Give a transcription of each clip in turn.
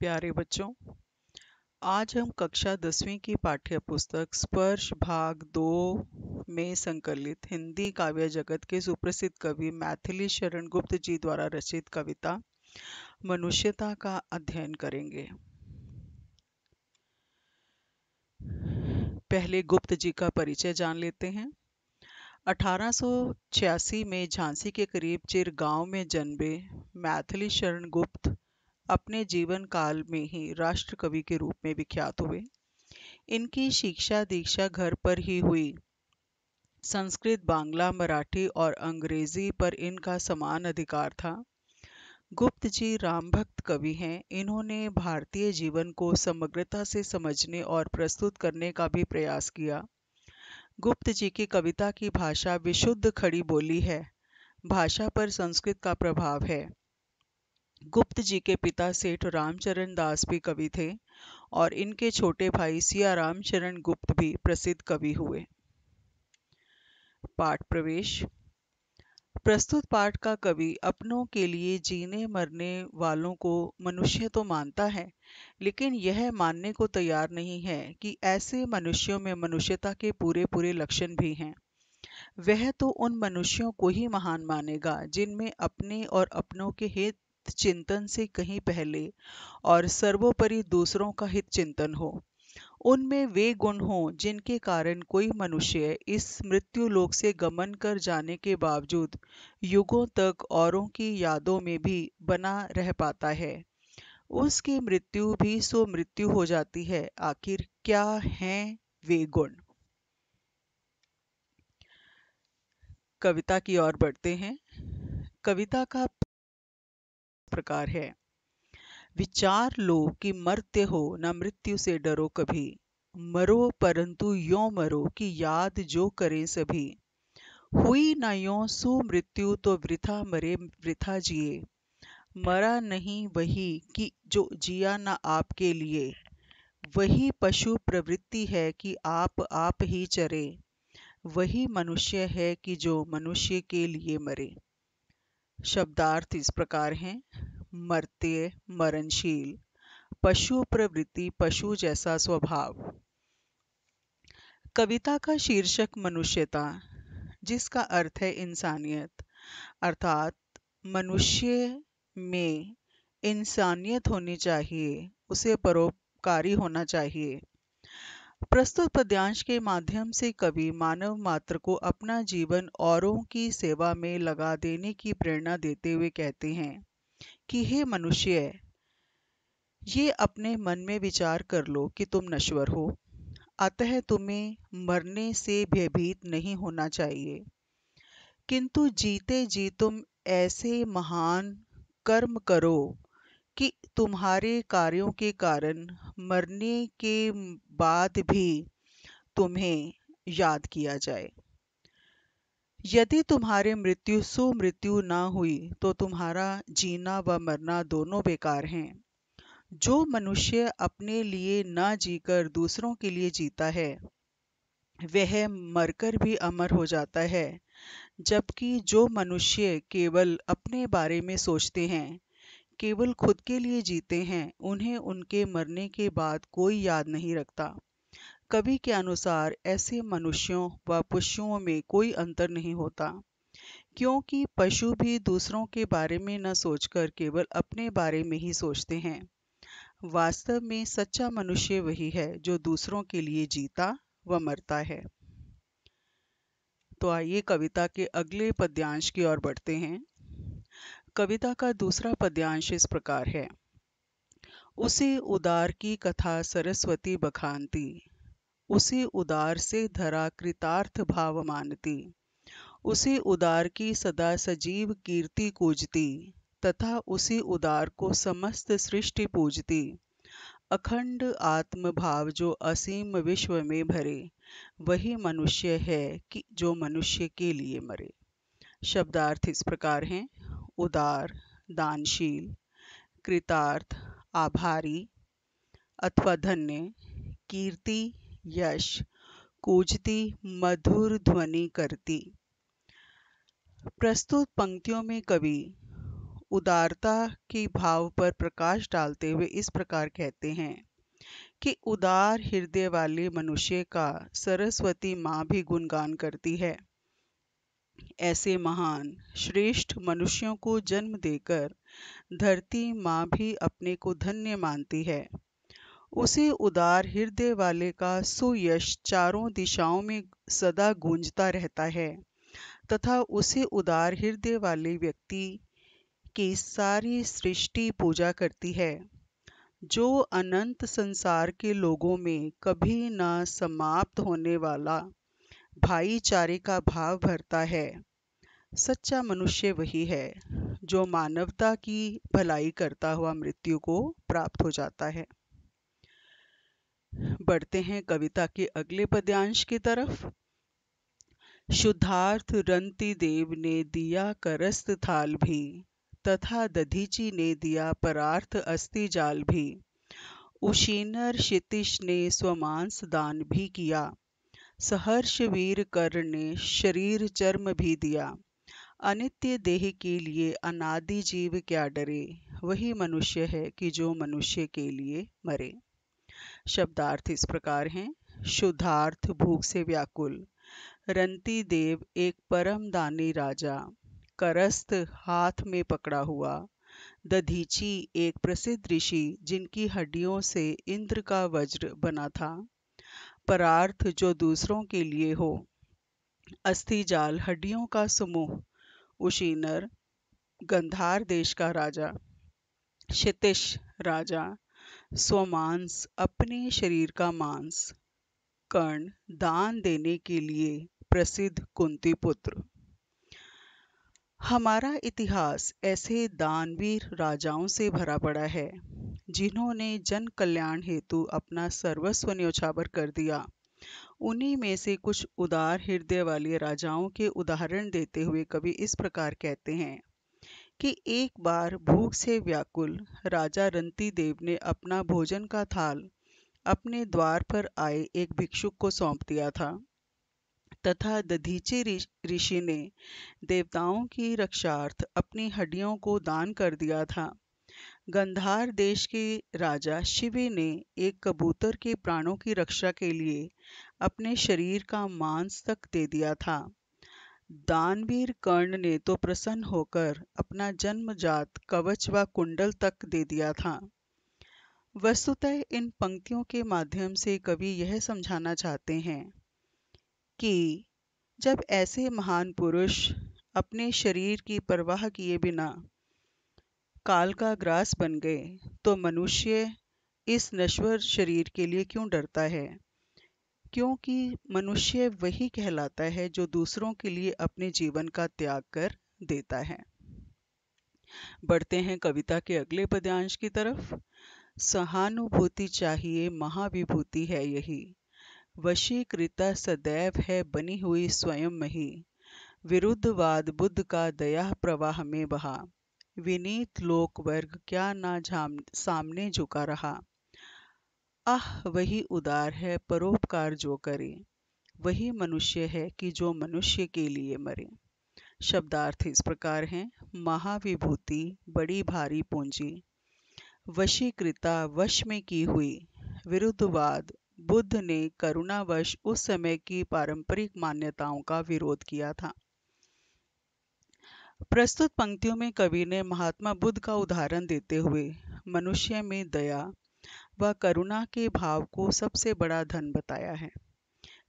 प्यारे बच्चों आज हम कक्षा दसवीं की पाठ्य पुस्तक स्पर्श भाग दो में संकलित हिंदी काव्य जगत के सुप्रसिद्ध कवि मैथिली शरण गुप्त जी द्वारा रचित कविता मनुष्यता का अध्ययन करेंगे पहले गुप्त जी का परिचय जान लेते हैं 1886 में झांसी के करीब चिर गांव में जन्मे मैथिली शरण गुप्त अपने जीवन काल में ही राष्ट्र कवि के रूप में विख्यात हुए इनकी शिक्षा दीक्षा घर पर ही हुई संस्कृत बांग्ला मराठी और अंग्रेजी पर इनका समान अधिकार था गुप्त जी राम भक्त कवि हैं इन्होंने भारतीय जीवन को समग्रता से समझने और प्रस्तुत करने का भी प्रयास किया गुप्त जी की कविता की भाषा विशुद्ध खड़ी बोली है भाषा पर संस्कृत का प्रभाव है गुप्त जी के पिता सेठ रामचरण दास भी कवि थे और इनके छोटे भाई सिया रामचरण गुप्त भी प्रसिद्ध कवि हुए पाठ प्रवेश प्रस्तुत पाठ का कवि अपनों के लिए जीने मरने वालों को मनुष्य तो मानता है लेकिन यह मानने को तैयार नहीं है कि ऐसे मनुष्यों में मनुष्यता के पूरे पूरे लक्षण भी हैं वह तो उन मनुष्यों को ही महान मानेगा जिनमें अपने और अपनों के हित हित चिंतन से कहीं पहले और सर्वोपरि दूसरों का हित चिंतन हो उनमें वे गुण हों जिनके कारण कोई मनुष्य इस मृत्यु लोक से गमन कर जाने के बावजूद युगों तक औरों की यादों में भी बना रह पाता है उसकी मृत्यु भी सो मृत्यु हो जाती है आखिर क्या हैं वे गुण कविता की ओर बढ़ते हैं कविता का प्रकार है विचार लो कि मरते हो न मृत्यु से डरो कभी मरो परंतु यो मरो कि याद जो करें सभी हुई न यो सु मृत्यु तो वृथा मरे वृथा जिए मरा नहीं वही कि जो जिया ना आपके लिए वही पशु प्रवृत्ति है कि आप आप ही चरे वही मनुष्य है कि जो मनुष्य के लिए मरे शब्दार्थ इस प्रकार हैं मर्त्य मरणशील पशु प्रवृत्ति पशु जैसा स्वभाव कविता का शीर्षक मनुष्यता जिसका अर्थ है इंसानियत अर्थात मनुष्य में इंसानियत होनी चाहिए उसे परोपकारी होना चाहिए प्रस्तुत पद्यांश के माध्यम से कवि मानव मात्र को अपना जीवन औरों की सेवा में लगा देने की प्रेरणा देते हुए कहते हैं कि हे मनुष्य ये अपने मन में विचार कर लो कि तुम नश्वर हो अतः तुम्हें मरने से भयभीत नहीं होना चाहिए किंतु जीते जी तुम ऐसे महान कर्म करो कि तुम्हारे कार्यों के कारण मरने के बाद भी तुम्हें याद किया जाए यदि तुम्हारे मृत्यु सुमृत्यु ना हुई तो तुम्हारा जीना व मरना दोनों बेकार हैं जो मनुष्य अपने लिए ना जीकर दूसरों के लिए जीता है वह मरकर भी अमर हो जाता है जबकि जो मनुष्य केवल अपने बारे में सोचते हैं केवल खुद के लिए जीते हैं उन्हें उनके मरने के बाद कोई याद नहीं रखता कवि के अनुसार ऐसे मनुष्यों व पशुओं में कोई अंतर नहीं होता क्योंकि पशु भी दूसरों के बारे में न सोचकर केवल अपने बारे में ही सोचते हैं वास्तव में सच्चा मनुष्य वही है जो दूसरों के लिए जीता व मरता है तो आइए कविता के अगले पद्यांश की ओर बढ़ते हैं कविता का दूसरा पद्यांश इस प्रकार है उसे उदार की कथा सरस्वती बखानती उसी उदार से धरा कृतार्थ भाव मानती उसी उदार की सदा सजीव कीर्ति कूजती तथा उसी उदार को समस्त सृष्टि पूजती अखंड आत्म भाव जो असीम विश्व में भरे वही मनुष्य है कि जो मनुष्य के लिए मरे शब्दार्थ इस प्रकार हैं उदार दानशील कृतार्थ आभारी अथवा धन्य कीर्ति यश कूजती मधुर ध्वनि करती प्रस्तुत पंक्तियों में कवि उदारता के भाव पर प्रकाश डालते हुए इस प्रकार कहते हैं कि उदार हृदय वाले मनुष्य का सरस्वती माँ भी गुणगान करती है ऐसे महान श्रेष्ठ मनुष्यों को जन्म देकर धरती माँ भी अपने को धन्य मानती है उसी उदार हृदय वाले का सुयश चारों दिशाओं में सदा गूंजता रहता है तथा उसी उदार हृदय वाले व्यक्ति की सारी सृष्टि पूजा करती है जो अनंत संसार के लोगों में कभी न समाप्त होने वाला भाईचारे का भाव भरता है सच्चा मनुष्य वही है जो मानवता की भलाई करता हुआ मृत्यु को प्राप्त हो जाता है बढ़ते हैं कविता के अगले पद्यांश की तरफ शुद्धार्थ रंति देव ने दिया करस्त थाल भी तथा दधीची ने दिया परार्थ अस्थि जाल भी उशीनर क्षितिश ने स्वमांस दान भी किया सहर्ष वीर कर ने शरीर चर्म भी दिया अनित्य देह के लिए अनादि जीव क्या डरे वही मनुष्य है कि जो मनुष्य के लिए मरे शब्दार्थ इस प्रकार हैं शुद्धार्थ भूख से व्याकुल रंती देव एक परम दानी राजा करस्त हाथ में पकड़ा हुआ दधीची एक प्रसिद्ध ऋषि जिनकी हड्डियों से इंद्र का वज्र बना था परार्थ जो दूसरों के लिए हो अस्थि जाल हड्डियों का समूह उशीनर गंधार देश का राजा क्षितिश राजा स्वमांस अपने शरीर का मांस कर्ण दान देने के लिए प्रसिद्ध कुंती पुत्र हमारा इतिहास ऐसे दानवीर राजाओं से भरा पड़ा है जिन्होंने जन कल्याण हेतु अपना सर्वस्व न्योछावर कर दिया उन्हीं में से कुछ उदार हृदय वाले राजाओं के उदाहरण देते हुए कवि इस प्रकार कहते हैं कि एक बार भूख से व्याकुल राजा रंती देव ने अपना भोजन का थाल अपने द्वार पर आए एक भिक्षुक को सौंप दिया था तथा दधीचे ऋषि ने देवताओं की रक्षार्थ अपनी हड्डियों को दान कर दिया था गंधार देश के राजा शिवे ने एक कबूतर के प्राणों की रक्षा के लिए अपने शरीर का मांस तक दे दिया था दानवीर कर्ण ने तो प्रसन्न होकर अपना जन्मजात कवच व कुंडल तक दे दिया था वस्तुतः इन पंक्तियों के माध्यम से कवि यह समझाना चाहते हैं कि जब ऐसे महान पुरुष अपने शरीर की परवाह किए बिना काल का ग्रास बन गए तो मनुष्य इस नश्वर शरीर के लिए क्यों डरता है क्योंकि मनुष्य वही कहलाता है जो दूसरों के लिए अपने जीवन का त्याग कर देता है बढ़ते हैं कविता के अगले पद्यांश की तरफ सहानुभूति चाहिए महाविभूति है यही वशीकृता सदैव है बनी हुई स्वयं मही विरुद्धवाद बुद्ध का दया प्रवाह में बहा विनीत लोक वर्ग क्या ना सामने झुका रहा आह वही उदार है परोपकार जो करे वही मनुष्य है कि जो मनुष्य के लिए मरे शब्दार्थ इस प्रकार हैं महाविभूति बड़ी भारी पूंजी वशीकृता वश में की हुई विरुद्धवाद बुद्ध ने करुणावश उस समय की पारंपरिक मान्यताओं का विरोध किया था प्रस्तुत पंक्तियों में कवि ने महात्मा बुद्ध का उदाहरण देते हुए मनुष्य में दया व करुणा के भाव को सबसे बड़ा धन बताया है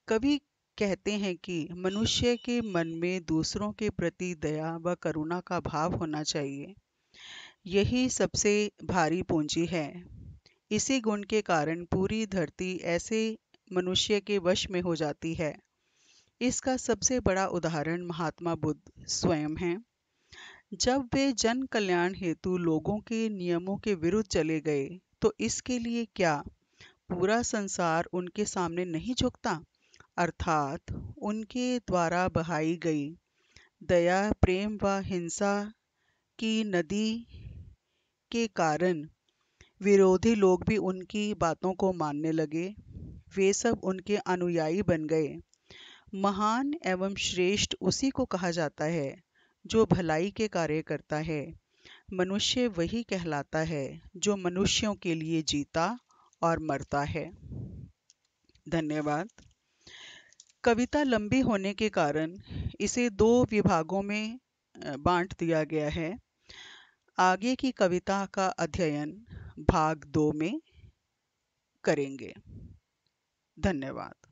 कवि कहते हैं कि मनुष्य के मन में दूसरों के प्रति दया व करुणा का भाव होना चाहिए यही सबसे भारी पूंजी है इसी गुण के कारण पूरी धरती ऐसे मनुष्य के वश में हो जाती है इसका सबसे बड़ा उदाहरण महात्मा बुद्ध स्वयं हैं जब वे जन कल्याण हेतु लोगों के नियमों के विरुद्ध चले गए तो इसके लिए क्या पूरा संसार उनके सामने नहीं झुकता अर्थात उनके द्वारा बहाई गई दया प्रेम व हिंसा की नदी के कारण विरोधी लोग भी उनकी बातों को मानने लगे वे सब उनके अनुयायी बन गए महान एवं श्रेष्ठ उसी को कहा जाता है जो भलाई के कार्य करता है मनुष्य वही कहलाता है जो मनुष्यों के लिए जीता और मरता है धन्यवाद कविता लंबी होने के कारण इसे दो विभागों में बांट दिया गया है आगे की कविता का अध्ययन भाग दो में करेंगे धन्यवाद